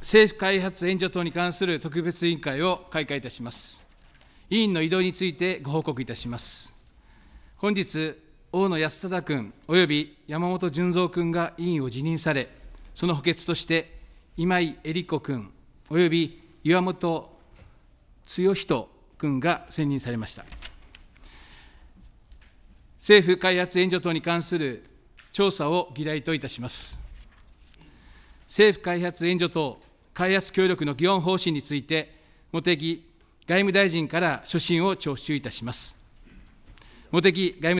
政府開発援助等に関する特別委員会を開会いたします。委員の移動についてご報告いたします。本日、大野康忠君及び山本純三君が委員を辞任され、その補欠として今井絵理子君及び岩本剛人君が選任されました。政府開発援助等に関する調査を議題といたします。政府開発援助等開発協力の基本方針について、茂木外務大臣から所信を聴取いたします。茂木外務